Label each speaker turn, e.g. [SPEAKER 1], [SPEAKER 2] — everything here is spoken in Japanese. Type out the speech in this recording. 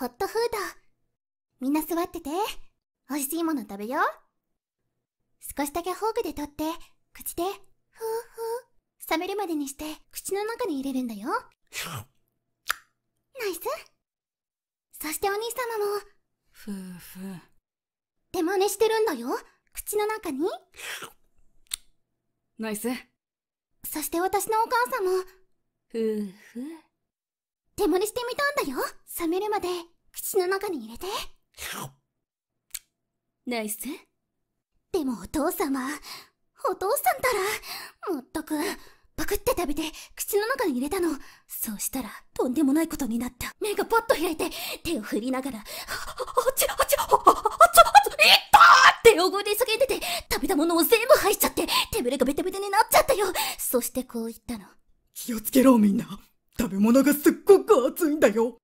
[SPEAKER 1] ホットフード。みんな座ってて。美味しいもの食べよう。少しだけフォークで取って、口で、ふうふう、冷めるまでにして、口の中に入れるんだよ。ナイス。そしてお兄様も。ふうふう。手真似してるんだよ。口の中に。ナイス。そして私のお母さんも。ふうふう。手真似してみたんだよ。冷めるまで口の中に入れてナイスでもお父様お父さんたらもっとくパクって食べて口の中に入れたのそうしたらとんでもないことになった目がパッと開いて手を振りながらあっちあっちあっちあっちあっちいったーって大声で叫んでて食べたものを全部吐いちゃって手ぶれがベタベタになっちゃったよそしてこう言ったの気をつけろみんな食べ物がすっごく熱いんだよ